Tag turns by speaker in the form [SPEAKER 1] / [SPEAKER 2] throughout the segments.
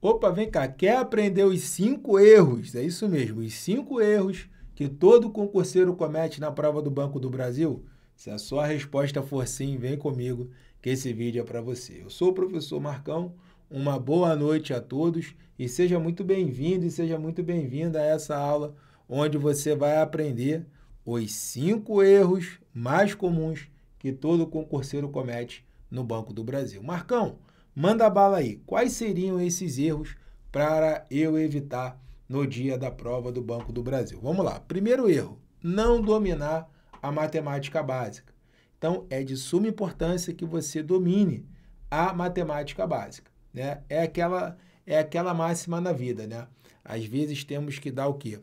[SPEAKER 1] Opa, vem cá, quer aprender os cinco erros? É isso mesmo, os cinco erros que todo concurseiro comete na prova do Banco do Brasil? Se a sua resposta for sim, vem comigo que esse vídeo é para você. Eu sou o professor Marcão, uma boa noite a todos e seja muito bem-vindo e seja muito bem-vinda a essa aula onde você vai aprender os cinco erros mais comuns que todo concurseiro comete no Banco do Brasil. Marcão, Manda bala aí. Quais seriam esses erros para eu evitar no dia da prova do Banco do Brasil? Vamos lá. Primeiro erro: não dominar a matemática básica. Então, é de suma importância que você domine a matemática básica. Né? É, aquela, é aquela máxima na vida. Né? Às vezes temos que dar o quê?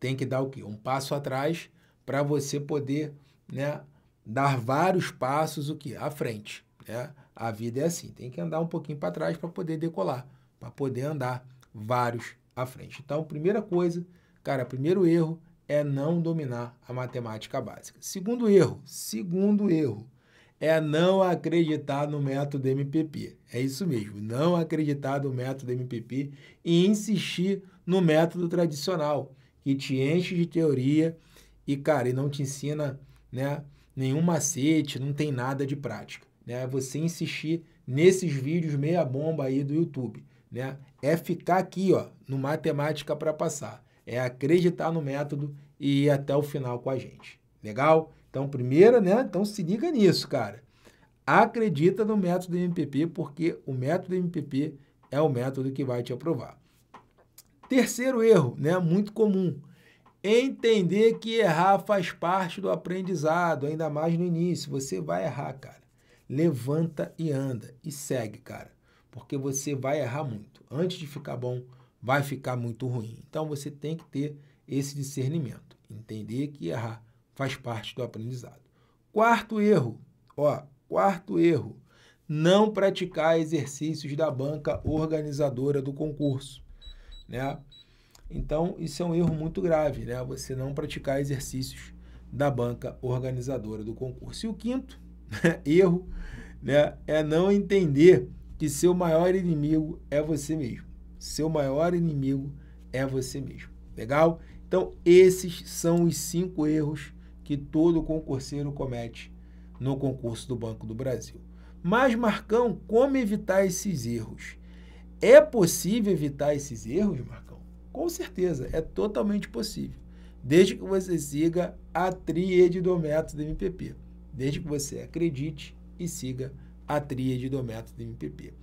[SPEAKER 1] Tem que dar o quê? Um passo atrás para você poder né, dar vários passos o quê? à frente. Né? A vida é assim, tem que andar um pouquinho para trás para poder decolar, para poder andar vários à frente. Então, primeira coisa, cara, primeiro erro é não dominar a matemática básica. Segundo erro, segundo erro, é não acreditar no método MPP. É isso mesmo, não acreditar no método MPP e insistir no método tradicional, que te enche de teoria e, cara, e não te ensina né, nenhum macete, não tem nada de prática né? Você insistir nesses vídeos meia bomba aí do YouTube, né? É ficar aqui, ó, no matemática para passar. É acreditar no método e ir até o final com a gente. Legal? Então, primeira, né? Então se liga nisso, cara. Acredita no método MPP porque o método MPP é o método que vai te aprovar. Terceiro erro, né? Muito comum. Entender que errar faz parte do aprendizado, ainda mais no início. Você vai errar, cara levanta e anda e segue, cara, porque você vai errar muito. Antes de ficar bom, vai ficar muito ruim. Então você tem que ter esse discernimento, entender que errar faz parte do aprendizado. Quarto erro, ó, quarto erro, não praticar exercícios da banca organizadora do concurso, né? Então, isso é um erro muito grave, né? Você não praticar exercícios da banca organizadora do concurso. E o quinto, erro né, é não entender que seu maior inimigo é você mesmo. Seu maior inimigo é você mesmo. Legal? Então, esses são os cinco erros que todo concurseiro comete no concurso do Banco do Brasil. Mas, Marcão, como evitar esses erros? É possível evitar esses erros, Marcão? Com certeza, é totalmente possível, desde que você siga a tríade do método MPP desde que você acredite e siga a tríade do método MPP.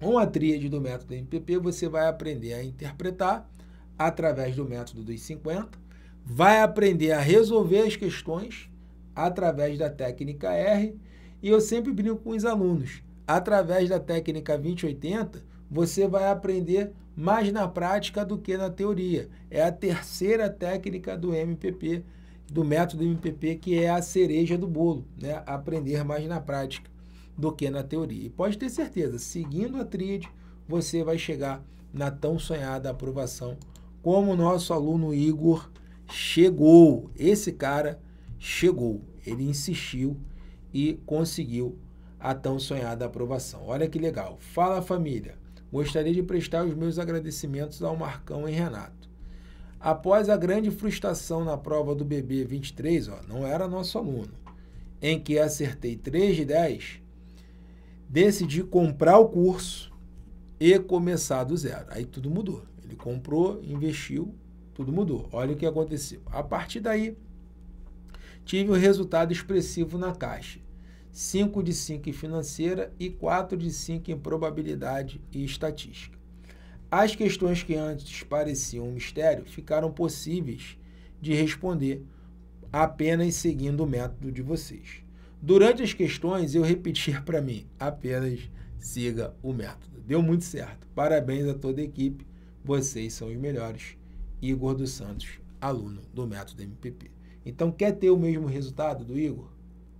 [SPEAKER 1] Com a tríade do método MPP, você vai aprender a interpretar através do método dos 50, vai aprender a resolver as questões através da técnica R, e eu sempre brinco com os alunos, através da técnica 2080, você vai aprender mais na prática do que na teoria. É a terceira técnica do MPP do método MPP, que é a cereja do bolo, né? aprender mais na prática do que na teoria. E pode ter certeza, seguindo a tríade, você vai chegar na tão sonhada aprovação, como o nosso aluno Igor chegou. Esse cara chegou, ele insistiu e conseguiu a tão sonhada aprovação. Olha que legal. Fala família, gostaria de prestar os meus agradecimentos ao Marcão e Renato Após a grande frustração na prova do BB23, ó, não era nosso aluno, em que acertei 3 de 10, decidi comprar o curso e começar do zero. Aí tudo mudou. Ele comprou, investiu, tudo mudou. Olha o que aconteceu. A partir daí, tive um resultado expressivo na caixa. 5 de 5 em financeira e 4 de 5 em probabilidade e estatística. As questões que antes pareciam um mistério ficaram possíveis de responder apenas seguindo o método de vocês. Durante as questões, eu repeti para mim, apenas siga o método. Deu muito certo. Parabéns a toda a equipe. Vocês são os melhores. Igor dos Santos, aluno do método MPP. Então, quer ter o mesmo resultado do Igor?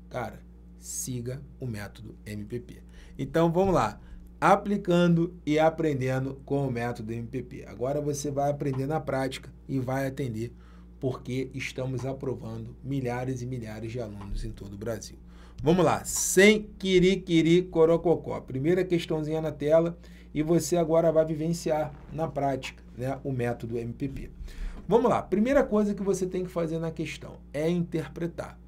[SPEAKER 1] Cara, siga o método MPP. Então, vamos lá aplicando e aprendendo com o método MPP. Agora você vai aprender na prática e vai atender, porque estamos aprovando milhares e milhares de alunos em todo o Brasil. Vamos lá, sem quiri-quiri corococó. Primeira questãozinha na tela e você agora vai vivenciar na prática né, o método MPP. Vamos lá, primeira coisa que você tem que fazer na questão é interpretar.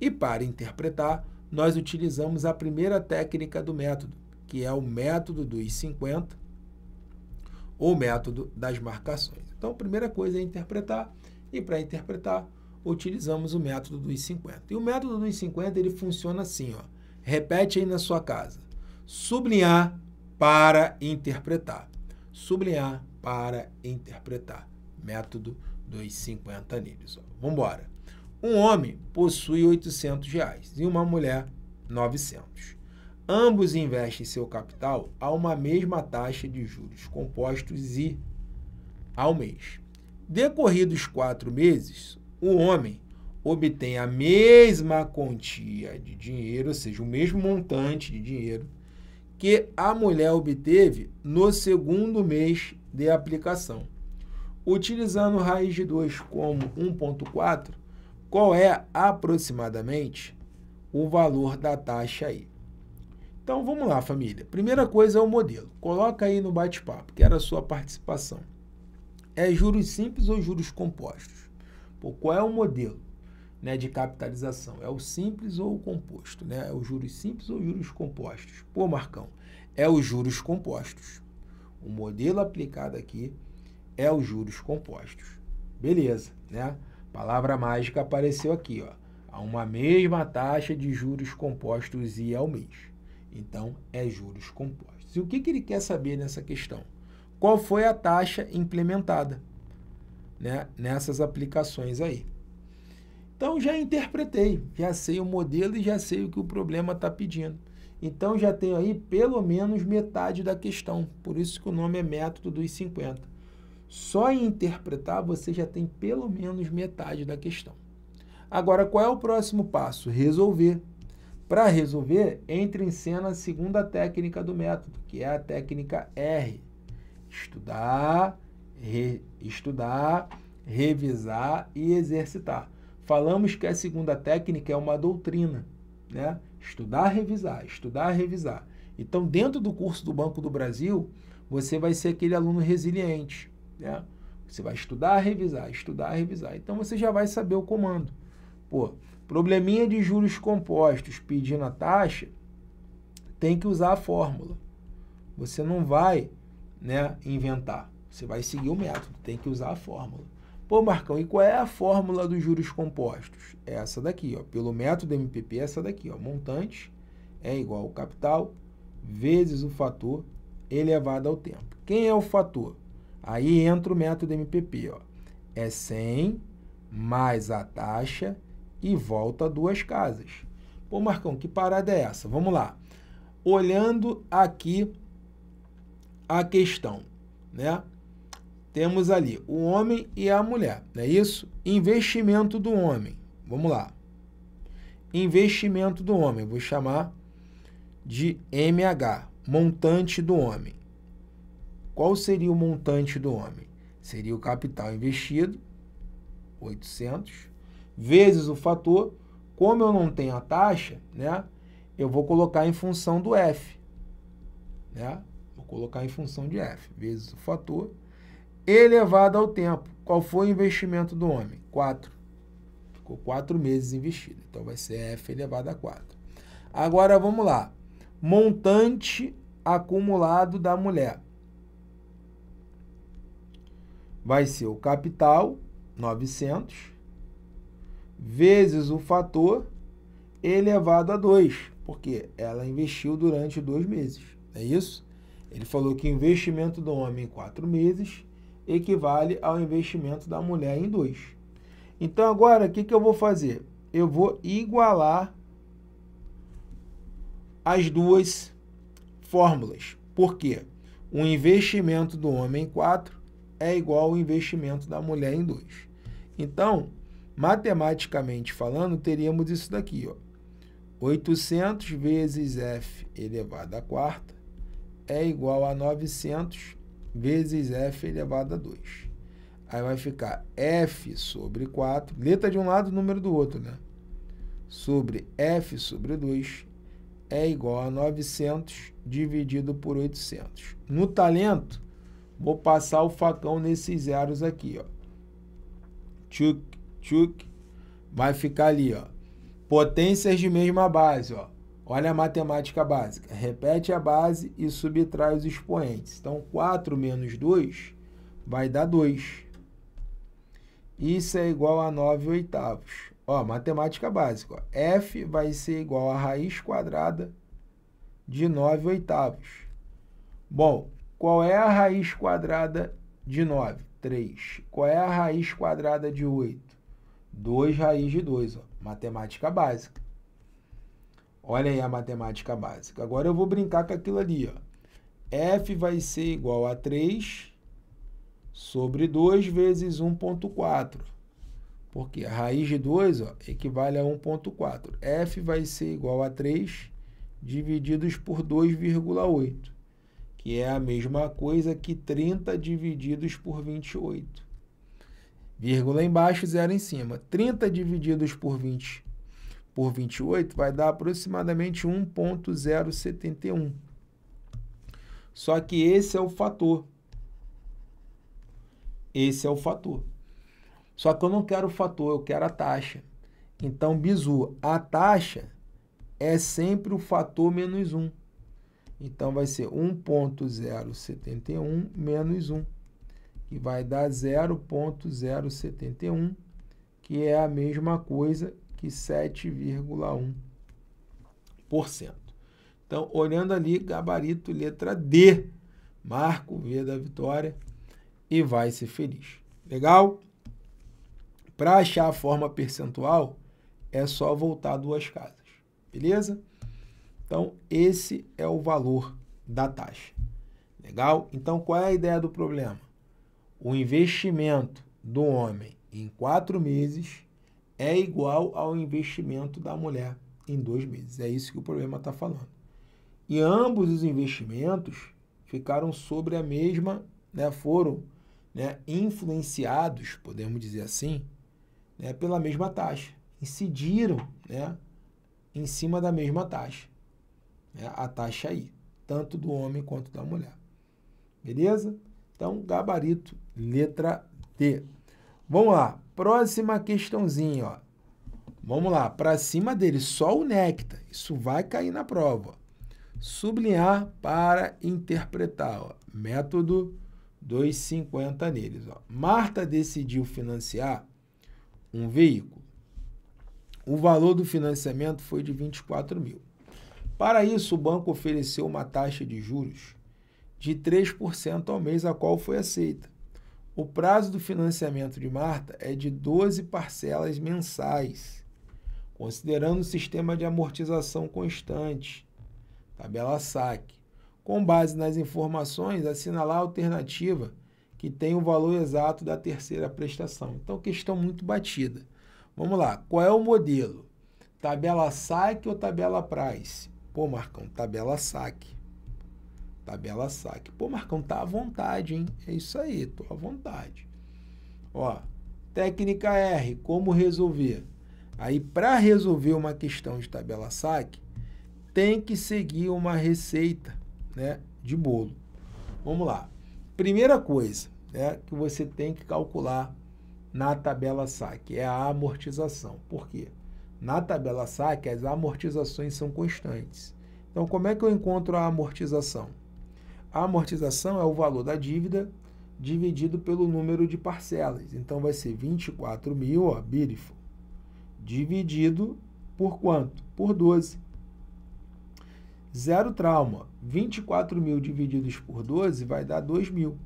[SPEAKER 1] E para interpretar, nós utilizamos a primeira técnica do método, que é o método dos 50, o método das marcações. Então, a primeira coisa é interpretar, e para interpretar, utilizamos o método dos 50. E o método dos 50 ele funciona assim, ó. Repete aí na sua casa. Sublinhar para interpretar. Sublinhar para interpretar. Método dos 50 níveis. Vamos embora. Um homem possui 800 reais e uma mulher 900. Ambos investem seu capital a uma mesma taxa de juros compostos e ao mês. Decorridos quatro meses, o homem obtém a mesma quantia de dinheiro, ou seja, o mesmo montante de dinheiro que a mulher obteve no segundo mês de aplicação. Utilizando raiz de 2 como 1,4, qual é aproximadamente o valor da taxa aí? Então vamos lá, família. Primeira coisa é o modelo. Coloca aí no bate-papo, que era a sua participação. É juros simples ou juros compostos? Pô, qual é o modelo né, de capitalização? É o simples ou o composto? Né? É o juros simples ou juros compostos? Pô, Marcão, é os juros compostos. O modelo aplicado aqui é os juros compostos. Beleza, né? Palavra mágica apareceu aqui, ó. Há uma mesma taxa de juros compostos e ao mês. Então, é juros compostos. E o que, que ele quer saber nessa questão? Qual foi a taxa implementada né, nessas aplicações aí? Então, já interpretei, já sei o modelo e já sei o que o problema está pedindo. Então, já tenho aí pelo menos metade da questão. Por isso que o nome é método dos 50. Só em interpretar, você já tem pelo menos metade da questão. Agora, qual é o próximo passo? Resolver para resolver, entra em cena a segunda técnica do método, que é a técnica R. Estudar, re, estudar, revisar e exercitar. Falamos que a segunda técnica é uma doutrina, né? Estudar, revisar, estudar, revisar. Então, dentro do curso do Banco do Brasil, você vai ser aquele aluno resiliente, né? Você vai estudar, revisar, estudar, revisar. Então, você já vai saber o comando. Pô, Probleminha de juros compostos pedindo a taxa, tem que usar a fórmula. Você não vai né, inventar. Você vai seguir o método, tem que usar a fórmula. Pô, Marcão, e qual é a fórmula dos juros compostos? É essa daqui, ó. Pelo método MPP, é essa daqui, ó. Montante é igual ao capital vezes o fator elevado ao tempo. Quem é o fator? Aí entra o método MPP, ó. É 100 mais a taxa e volta duas casas. Pô, Marcão, que parada é essa? Vamos lá. Olhando aqui a questão, né? Temos ali o homem e a mulher, não é isso? Investimento do homem. Vamos lá. Investimento do homem, vou chamar de MH, montante do homem. Qual seria o montante do homem? Seria o capital investido, 800, vezes o fator. Como eu não tenho a taxa, né, eu vou colocar em função do F. Né? Vou colocar em função de F, vezes o fator, elevado ao tempo. Qual foi o investimento do homem? 4. Ficou 4 meses investido. Então, vai ser F elevado a 4. Agora, vamos lá. Montante acumulado da mulher. Vai ser o capital, 900, vezes o fator elevado a 2, porque ela investiu durante dois meses, é isso? Ele falou que o investimento do homem em quatro meses equivale ao investimento da mulher em dois. Então agora, o que, que eu vou fazer? Eu vou igualar as duas fórmulas. Por quê? O investimento do homem em 4 é igual ao investimento da mulher em 2. Então, Matematicamente falando, teríamos isso daqui, ó. 800 vezes f elevado à quarta é igual a 900 vezes f elevado a 2. Aí vai ficar f sobre 4, letra de um lado, número do outro, né? Sobre f sobre 2 é igual a 900 dividido por 800. No talento, vou passar o facão nesses zeros aqui, ó. Tchuc, tchuk, vai ficar ali, ó. Potências de mesma base, ó. Olha a matemática básica. Repete a base e subtrai os expoentes. Então, 4 menos 2 vai dar 2. Isso é igual a 9 oitavos. Ó, matemática básica. Ó. F vai ser igual a raiz quadrada de 9 oitavos. Bom, qual é a raiz quadrada de 9? 3. Qual é a raiz quadrada de 8? 2 raiz de 2, matemática básica. Olha aí a matemática básica. Agora eu vou brincar com aquilo ali, ó. F vai ser igual a 3 sobre 2 vezes 1.4. Porque a raiz de 2 ó, equivale a 1.4. F vai ser igual a 3 divididos por 2,8, que é a mesma coisa que 30 divididos por 28. Vírgula embaixo, zero em cima. 30 divididos por 20 por 28 vai dar aproximadamente 1.071. Só que esse é o fator. Esse é o fator. Só que eu não quero o fator, eu quero a taxa. Então, bizu, a taxa é sempre o fator menos 1. Então, vai ser 1.071 menos 1 que vai dar 0,071, que é a mesma coisa que 7,1%. Então, olhando ali, gabarito letra D, marco V da vitória e vai ser feliz. Legal? Para achar a forma percentual, é só voltar duas casas, beleza? Então, esse é o valor da taxa. Legal? Então, qual é a ideia do problema? o investimento do homem em quatro meses é igual ao investimento da mulher em dois meses. É isso que o problema está falando. E ambos os investimentos ficaram sobre a mesma, né, foram né, influenciados, podemos dizer assim, né, pela mesma taxa. Incidiram né, em cima da mesma taxa. Né, a taxa aí, tanto do homem quanto da mulher. Beleza? Então, gabarito Letra D. Vamos lá. Próxima questãozinha, ó. Vamos lá, para cima dele, só o néctar. Isso vai cair na prova. Sublinhar para interpretar. Ó. Método 250 neles. Ó. Marta decidiu financiar um veículo. O valor do financiamento foi de 24 mil. Para isso, o banco ofereceu uma taxa de juros de 3% ao mês, a qual foi aceita. O prazo do financiamento de Marta é de 12 parcelas mensais, considerando o sistema de amortização constante, tabela SAC. Com base nas informações, assinalar a alternativa que tem o valor exato da terceira prestação. Então, questão muito batida. Vamos lá, qual é o modelo? Tabela SAC ou tabela Price? Pô, Marcão, tabela SAC. Tabela saque. Pô, Marcão, tá à vontade, hein? É isso aí, tô à vontade. Ó, técnica R, como resolver? Aí, para resolver uma questão de tabela saque, tem que seguir uma receita né, de bolo. Vamos lá. Primeira coisa né, que você tem que calcular na tabela saque é a amortização. Por quê? Na tabela saque, as amortizações são constantes. Então, como é que eu encontro a amortização? A amortização é o valor da dívida dividido pelo número de parcelas. Então vai ser 24 mil, ó, beautiful, dividido por quanto? Por 12. Zero trauma. 24 mil divididos por 12 vai dar 2 mil.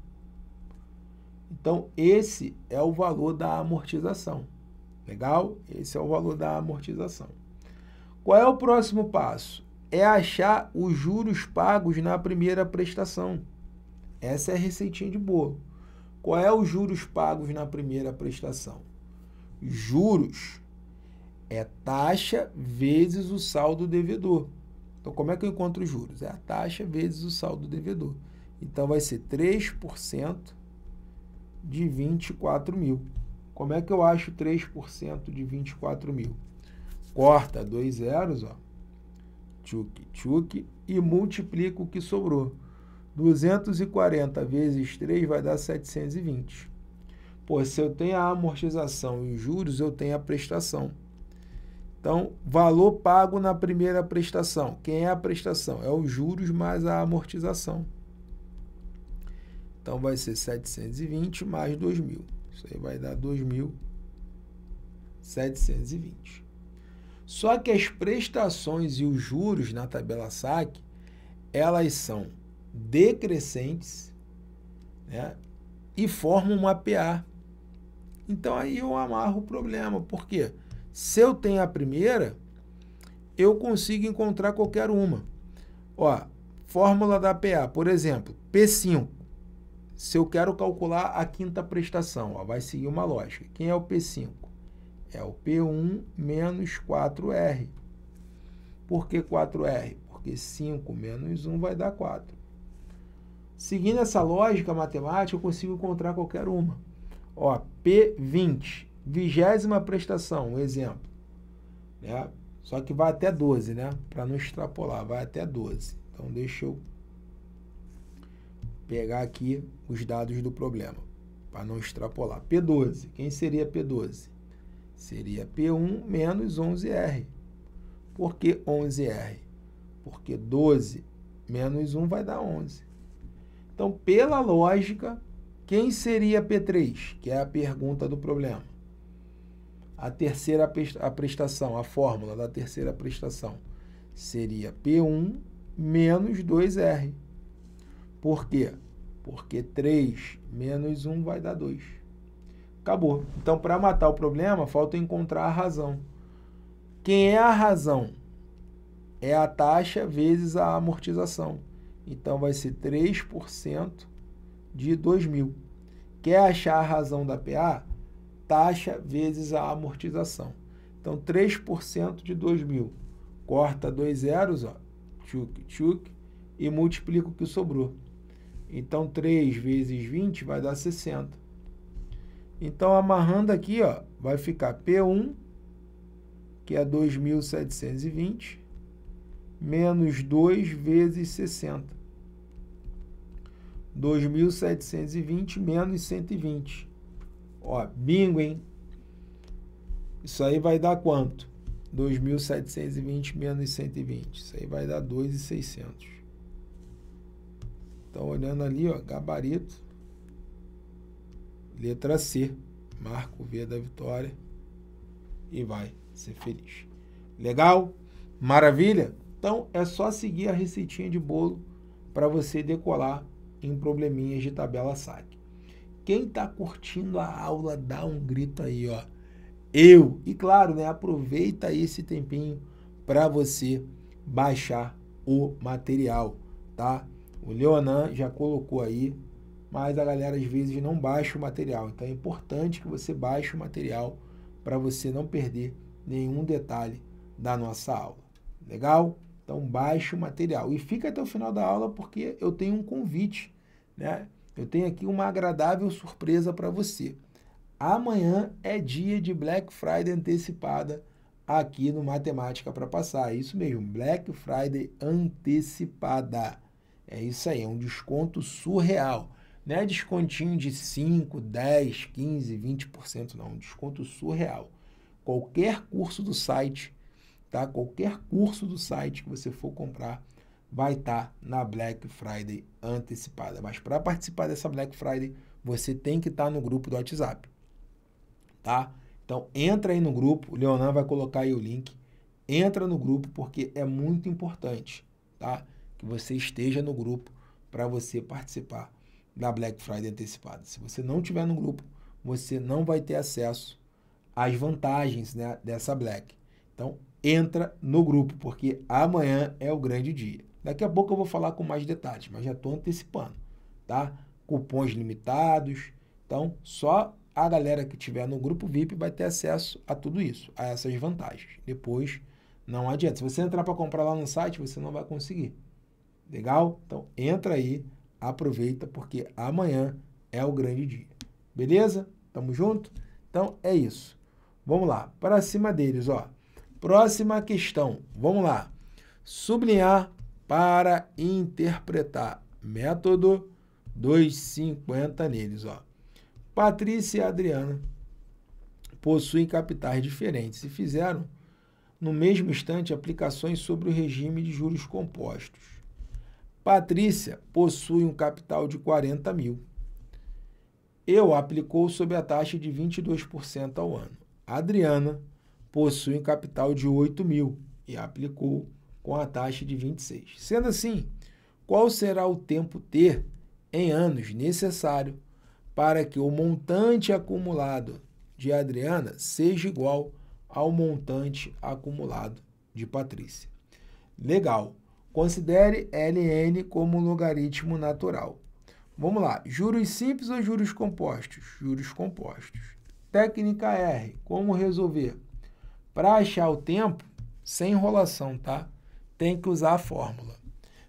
[SPEAKER 1] Então, esse é o valor da amortização. Legal? Esse é o valor da amortização. Qual é o próximo passo? é achar os juros pagos na primeira prestação. Essa é a receitinha de bolo. Qual é os juros pagos na primeira prestação? Juros é taxa vezes o saldo devedor. Então, como é que eu encontro os juros? É a taxa vezes o saldo devedor. Então, vai ser 3% de 24 mil. Como é que eu acho 3% de 24 mil? Corta dois zeros, ó tchuc, tchuc e multiplica o que sobrou. 240 vezes 3 vai dar 720. Pô, se eu tenho a amortização e os juros, eu tenho a prestação. Então, valor pago na primeira prestação. Quem é a prestação? É os juros mais a amortização. Então, vai ser 720 mais 2.000. Isso aí vai dar 2.720. Só que as prestações e os juros na tabela SAC, elas são decrescentes né? e formam uma PA. Então aí eu amarro o problema, porque se eu tenho a primeira, eu consigo encontrar qualquer uma. Ó, fórmula da PA, por exemplo, P5. Se eu quero calcular a quinta prestação, ó, vai seguir uma lógica. Quem é o P5? É o P1 menos 4R. Por que 4R? Porque 5 menos 1 vai dar 4. Seguindo essa lógica matemática, eu consigo encontrar qualquer uma. Ó, P20, vigésima prestação, um exemplo. Né? Só que vai até 12, né? Para não extrapolar, vai até 12. Então, deixa eu pegar aqui os dados do problema, para não extrapolar. P12, quem seria P12? seria P1 menos 11R. Por que 11R? Porque 12 menos 1 vai dar 11. Então, pela lógica, quem seria P3? Que é a pergunta do problema. A terceira a prestação, a fórmula da terceira prestação seria P1 menos 2R. Por quê? Porque 3 menos 1 vai dar 2. Acabou. Então, para matar o problema, falta encontrar a razão. Quem é a razão? É a taxa vezes a amortização. Então, vai ser 3% de 2 mil. Quer achar a razão da PA? Taxa vezes a amortização. Então, 3% de 2 mil. Corta dois zeros, ó. Tchuc, tchuc. E multiplica o que sobrou. Então, 3 vezes 20 vai dar 60 então, amarrando aqui, ó, vai ficar P1, que é 2.720, menos 2 vezes 60. 2.720 menos 120. Ó, bingo, hein? Isso aí vai dar quanto? 2.720 menos 120. Isso aí vai dar 2.600. Então, olhando ali, ó, gabarito, Letra C, marca o V da vitória e vai ser feliz. Legal? Maravilha? Então é só seguir a receitinha de bolo para você decolar em probleminhas de tabela saque. Quem está curtindo a aula, dá um grito aí, ó. Eu! E claro, né, aproveita esse tempinho para você baixar o material, tá? O Leonan já colocou aí mas a galera às vezes não baixa o material. Então é importante que você baixe o material para você não perder nenhum detalhe da nossa aula. Legal? Então baixe o material e fica até o final da aula porque eu tenho um convite, né? Eu tenho aqui uma agradável surpresa para você. Amanhã é dia de Black Friday antecipada aqui no Matemática para Passar. É isso mesmo, Black Friday antecipada. É isso aí, é um desconto surreal. Não é descontinho de 5, 10, 15, 20%, não. Desconto surreal. Qualquer curso do site, tá? Qualquer curso do site que você for comprar vai estar tá na Black Friday antecipada. Mas para participar dessa Black Friday, você tem que estar tá no grupo do WhatsApp, tá? Então entra aí no grupo, o Leonan vai colocar aí o link. Entra no grupo porque é muito importante, tá? Que você esteja no grupo para você participar da Black Friday antecipada. Se você não tiver no grupo, você não vai ter acesso às vantagens né, dessa Black. Então, entra no grupo, porque amanhã é o grande dia. Daqui a pouco eu vou falar com mais detalhes, mas já estou antecipando, tá? Cupons limitados. Então, só a galera que tiver no grupo VIP vai ter acesso a tudo isso, a essas vantagens. Depois, não adianta. Se você entrar para comprar lá no site, você não vai conseguir. Legal? Então, entra aí aproveita porque amanhã é o grande dia. Beleza? Tamo junto? Então é isso. Vamos lá, para cima deles, ó. Próxima questão. Vamos lá. Sublinhar para interpretar. Método 250 neles, ó. Patrícia e Adriana possuem capitais diferentes e fizeram no mesmo instante aplicações sobre o regime de juros compostos. Patrícia possui um capital de 40 mil. Eu aplicou sob a taxa de 22% ao ano. Adriana possui um capital de 8 mil e aplicou com a taxa de 26. Sendo assim, qual será o tempo ter em anos necessário para que o montante acumulado de Adriana seja igual ao montante acumulado de Patrícia? Legal. Considere Ln como logaritmo natural. Vamos lá, juros simples ou juros compostos? Juros compostos. Técnica R, como resolver? Para achar o tempo, sem enrolação, tá? Tem que usar a fórmula.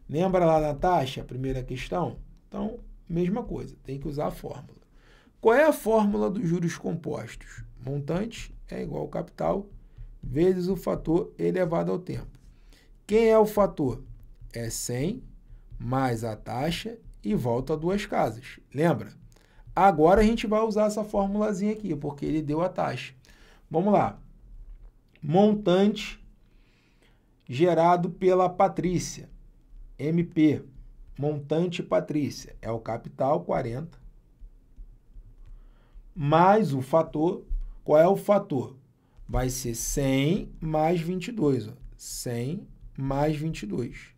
[SPEAKER 1] Lembra lá da taxa, primeira questão? Então, mesma coisa, tem que usar a fórmula. Qual é a fórmula dos juros compostos? Montante é igual ao capital vezes o fator elevado ao tempo. Quem é o fator? é 100 mais a taxa e volta a duas casas. Lembra? Agora a gente vai usar essa formulazinha aqui, porque ele deu a taxa. Vamos lá. Montante gerado pela Patrícia, MP, montante Patrícia, é o capital 40, mais o fator, qual é o fator? Vai ser 100 mais 22, ó. 100 mais 22.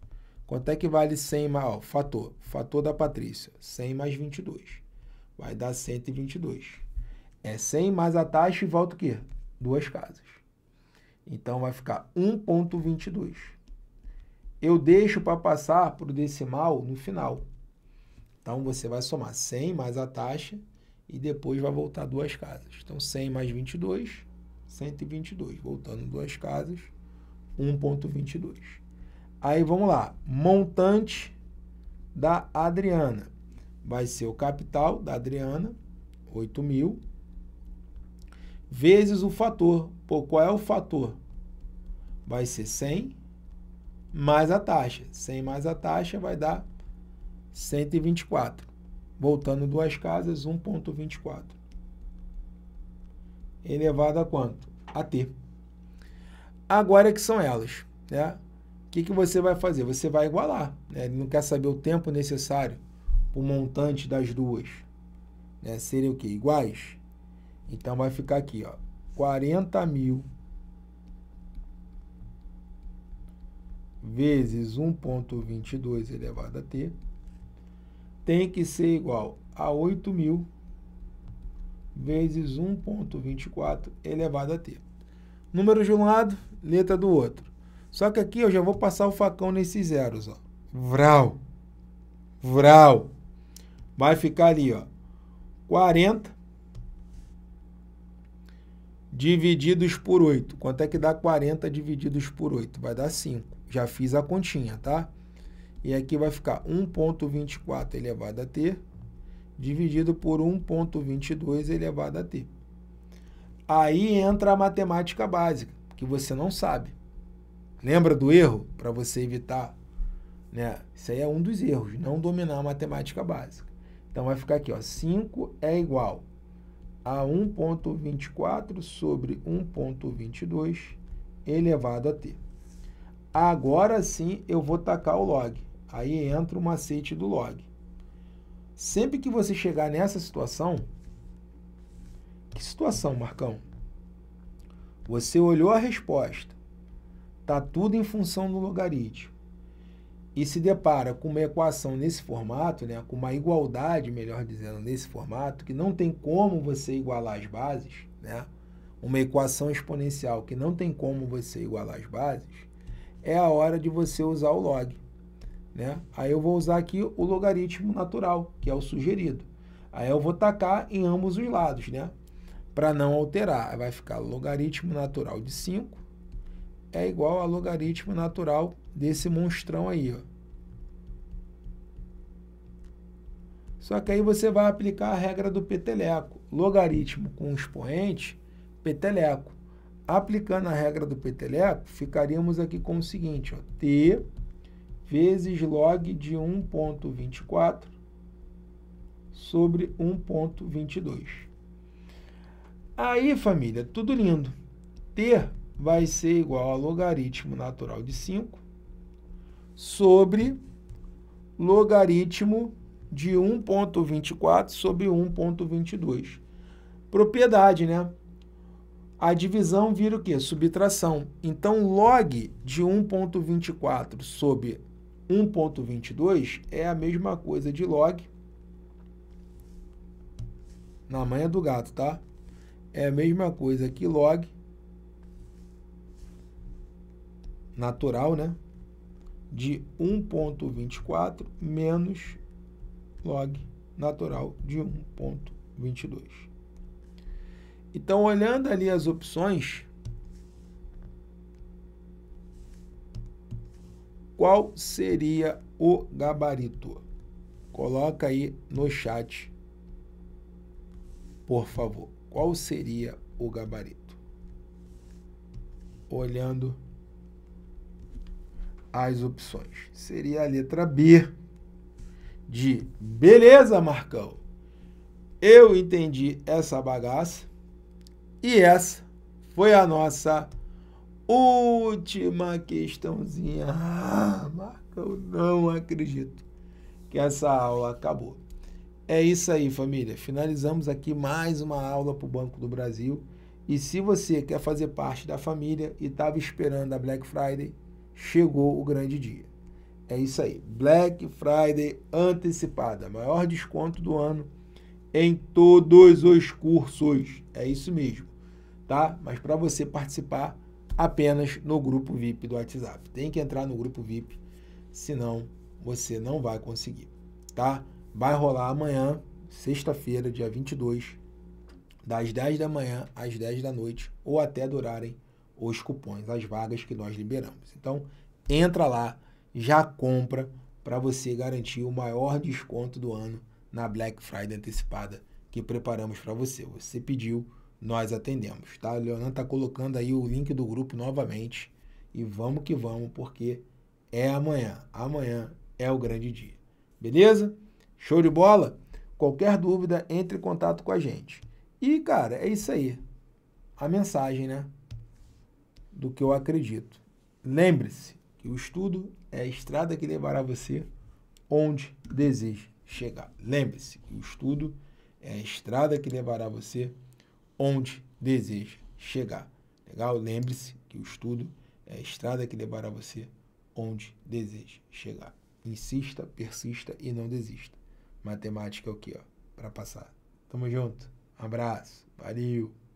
[SPEAKER 1] Quanto é que vale 100 mais... Ó, fator. Fator da Patrícia. 100 mais 22. Vai dar 122. É 100 mais a taxa e volta o quê? Duas casas. Então, vai ficar 1,22. Eu deixo para passar para o decimal no final. Então, você vai somar 100 mais a taxa e depois vai voltar duas casas. Então, 100 mais 22, 122. Voltando duas casas, 1,22. Aí vamos lá, montante da Adriana. Vai ser o capital da Adriana, 8 mil, vezes o fator. Pô, qual é o fator? Vai ser 100 mais a taxa. 100 mais a taxa vai dar 124. Voltando duas casas, 1.24. Elevado a quanto? A T. Agora é que são elas, né? que, que você vai fazer? Você vai igualar. Né? Ele não quer saber o tempo necessário para o montante das duas. Né? Serem o quê? Iguais? Então vai ficar aqui, ó. 40 mil vezes 1.22 elevado a t tem que ser igual a 8 mil vezes 1.24 elevado a t. Número de um lado, letra do outro. Só que aqui eu já vou passar o facão nesses zeros, ó. Vral. Vral. Vai ficar ali, ó. 40 divididos por 8. Quanto é que dá 40 divididos por 8? Vai dar 5. Já fiz a continha, tá? E aqui vai ficar 1.24 elevado a t dividido por 1.22 elevado a t. Aí entra a matemática básica, que você não sabe. Lembra do erro? Para você evitar. Né? Isso aí é um dos erros, não dominar a matemática básica. Então vai ficar aqui, ó, 5 é igual a 1.24 sobre 1.22 elevado a t. Agora sim eu vou tacar o log. Aí entra o macete do log. Sempre que você chegar nessa situação, que situação, Marcão? Você olhou a resposta, Está tudo em função do logaritmo. E se depara com uma equação nesse formato, né, com uma igualdade, melhor dizendo, nesse formato, que não tem como você igualar as bases, né? uma equação exponencial que não tem como você igualar as bases, é a hora de você usar o log. Né? Aí eu vou usar aqui o logaritmo natural, que é o sugerido. Aí eu vou tacar em ambos os lados, né? Para não alterar. vai ficar logaritmo natural de 5 é igual ao logaritmo natural desse monstrão aí. Ó. Só que aí você vai aplicar a regra do peteleco. Logaritmo com expoente, peteleco. Aplicando a regra do peteleco, ficaríamos aqui com o seguinte, ó, t vezes log de 1.24 sobre 1.22. Aí, família, tudo lindo. T vai ser igual a logaritmo natural de 5 sobre logaritmo de 1.24 sobre 1.22. Propriedade, né? A divisão vira o quê? Subtração. Então, log de 1.24 sobre 1.22 é a mesma coisa de log na manha do gato, tá? É a mesma coisa que log natural, né? De 1,24 menos log natural de 1,22. Então, olhando ali as opções, qual seria o gabarito? Coloca aí no chat, por favor. Qual seria o gabarito? Olhando as opções. Seria a letra B de beleza, Marcão. Eu entendi essa bagaça e essa foi a nossa última questãozinha. Ah, Marcão, não acredito que essa aula acabou. É isso aí, família. Finalizamos aqui mais uma aula para o Banco do Brasil. E se você quer fazer parte da família e estava esperando a Black Friday, chegou o grande dia. É isso aí. Black Friday antecipada, maior desconto do ano em todos os cursos. É isso mesmo, tá? Mas para você participar apenas no grupo VIP do WhatsApp. Tem que entrar no grupo VIP, senão você não vai conseguir, tá? Vai rolar amanhã, sexta-feira, dia 22, das 10 da manhã às 10 da noite ou até durarem os cupons, as vagas que nós liberamos. Então, entra lá, já compra para você garantir o maior desconto do ano na Black Friday antecipada que preparamos para você. Você pediu, nós atendemos, tá? Leonan tá colocando aí o link do grupo novamente e vamos que vamos porque é amanhã. Amanhã é o grande dia. Beleza? Show de bola? Qualquer dúvida, entre em contato com a gente. E, cara, é isso aí. A mensagem, né? do que eu acredito. Lembre-se que o estudo é a estrada que levará você onde deseja chegar. Lembre-se que o estudo é a estrada que levará você onde deseja chegar. Legal? Lembre-se que o estudo é a estrada que levará você onde deseja chegar. Insista, persista e não desista. Matemática é o que, ó, para passar. Tamo junto. Um abraço. Valeu.